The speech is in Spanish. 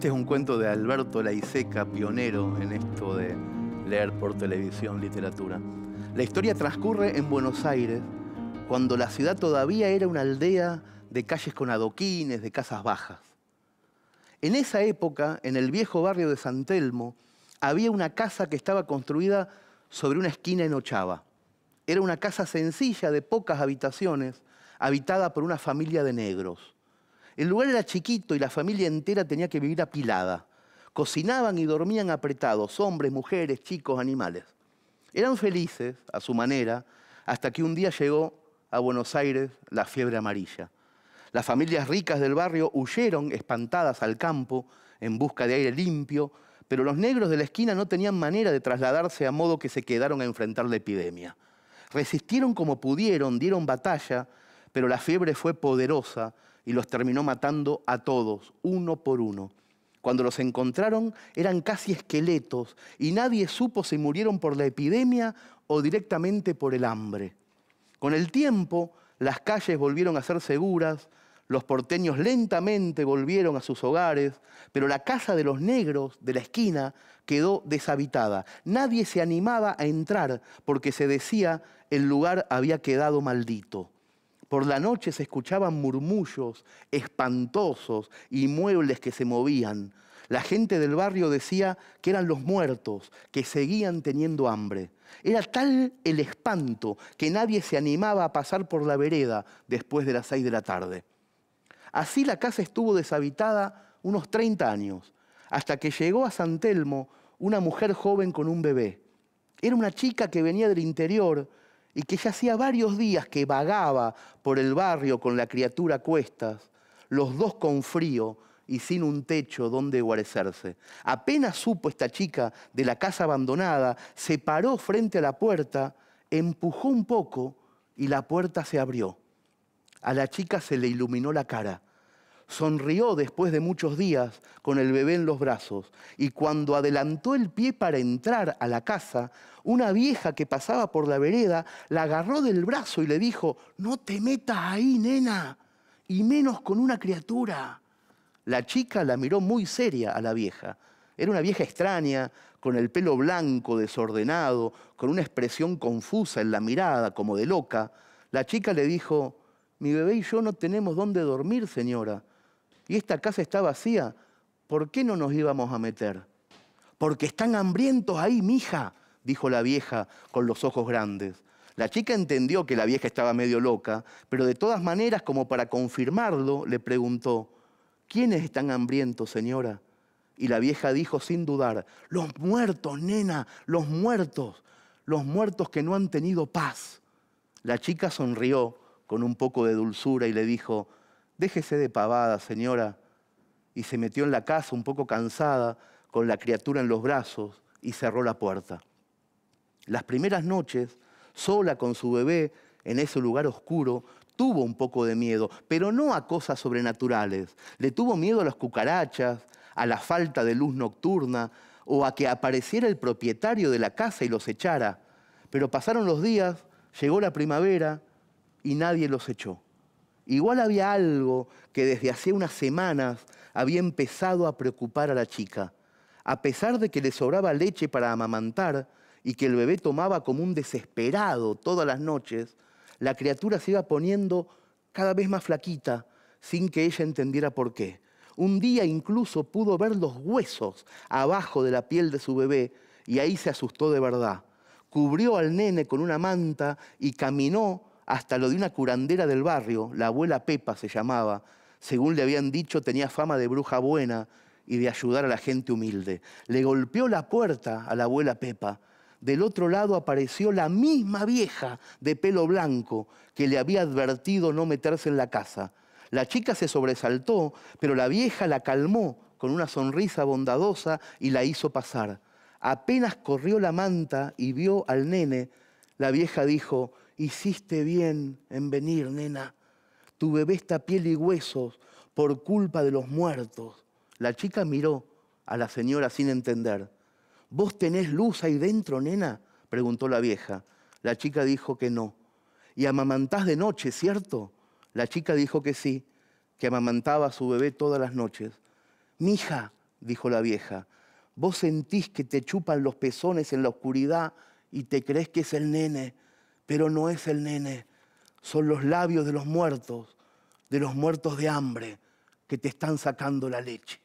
Este es un cuento de Alberto Laiseca, pionero en esto de leer por televisión literatura. La historia transcurre en Buenos Aires, cuando la ciudad todavía era una aldea de calles con adoquines, de casas bajas. En esa época, en el viejo barrio de San Telmo, había una casa que estaba construida sobre una esquina en Ochava. Era una casa sencilla de pocas habitaciones, habitada por una familia de negros. El lugar era chiquito y la familia entera tenía que vivir apilada. Cocinaban y dormían apretados, hombres, mujeres, chicos, animales. Eran felices, a su manera, hasta que un día llegó a Buenos Aires la fiebre amarilla. Las familias ricas del barrio huyeron espantadas al campo en busca de aire limpio, pero los negros de la esquina no tenían manera de trasladarse a modo que se quedaron a enfrentar la epidemia. Resistieron como pudieron, dieron batalla, pero la fiebre fue poderosa y los terminó matando a todos, uno por uno. Cuando los encontraron eran casi esqueletos y nadie supo si murieron por la epidemia o directamente por el hambre. Con el tiempo, las calles volvieron a ser seguras, los porteños lentamente volvieron a sus hogares, pero la casa de los negros de la esquina quedó deshabitada. Nadie se animaba a entrar porque se decía el lugar había quedado maldito. Por la noche se escuchaban murmullos espantosos y muebles que se movían. La gente del barrio decía que eran los muertos, que seguían teniendo hambre. Era tal el espanto que nadie se animaba a pasar por la vereda después de las seis de la tarde. Así la casa estuvo deshabitada unos 30 años, hasta que llegó a San Telmo una mujer joven con un bebé. Era una chica que venía del interior y que ya hacía varios días que vagaba por el barrio con la criatura a cuestas, los dos con frío y sin un techo donde guarecerse. Apenas supo esta chica de la casa abandonada, se paró frente a la puerta, empujó un poco y la puerta se abrió. A la chica se le iluminó la cara sonrió después de muchos días con el bebé en los brazos y cuando adelantó el pie para entrar a la casa, una vieja que pasaba por la vereda la agarró del brazo y le dijo, no te metas ahí, nena, y menos con una criatura. La chica la miró muy seria a la vieja. Era una vieja extraña, con el pelo blanco, desordenado, con una expresión confusa en la mirada, como de loca. La chica le dijo, mi bebé y yo no tenemos dónde dormir, señora y esta casa está vacía, ¿por qué no nos íbamos a meter? Porque están hambrientos ahí, mija, dijo la vieja con los ojos grandes. La chica entendió que la vieja estaba medio loca, pero de todas maneras, como para confirmarlo, le preguntó, ¿quiénes están hambrientos, señora? Y la vieja dijo sin dudar, los muertos, nena, los muertos, los muertos que no han tenido paz. La chica sonrió con un poco de dulzura y le dijo, Déjese de pavada, señora. Y se metió en la casa un poco cansada, con la criatura en los brazos, y cerró la puerta. Las primeras noches, sola con su bebé, en ese lugar oscuro, tuvo un poco de miedo, pero no a cosas sobrenaturales. Le tuvo miedo a las cucarachas, a la falta de luz nocturna, o a que apareciera el propietario de la casa y los echara. Pero pasaron los días, llegó la primavera y nadie los echó. Igual había algo que desde hacía unas semanas había empezado a preocupar a la chica. A pesar de que le sobraba leche para amamantar y que el bebé tomaba como un desesperado todas las noches, la criatura se iba poniendo cada vez más flaquita sin que ella entendiera por qué. Un día incluso pudo ver los huesos abajo de la piel de su bebé y ahí se asustó de verdad. Cubrió al nene con una manta y caminó hasta lo de una curandera del barrio, la abuela Pepa se llamaba, según le habían dicho tenía fama de bruja buena y de ayudar a la gente humilde. Le golpeó la puerta a la abuela Pepa. Del otro lado apareció la misma vieja de pelo blanco que le había advertido no meterse en la casa. La chica se sobresaltó, pero la vieja la calmó con una sonrisa bondadosa y la hizo pasar. Apenas corrió la manta y vio al nene, la vieja dijo, hiciste bien en venir, nena. Tu bebé está piel y huesos por culpa de los muertos. La chica miró a la señora sin entender. ¿Vos tenés luz ahí dentro, nena? preguntó la vieja. La chica dijo que no. ¿Y amamantás de noche, cierto? La chica dijo que sí, que amamantaba a su bebé todas las noches. Mija, dijo la vieja, vos sentís que te chupan los pezones en la oscuridad y te crees que es el nene pero no es el nene, son los labios de los muertos, de los muertos de hambre, que te están sacando la leche.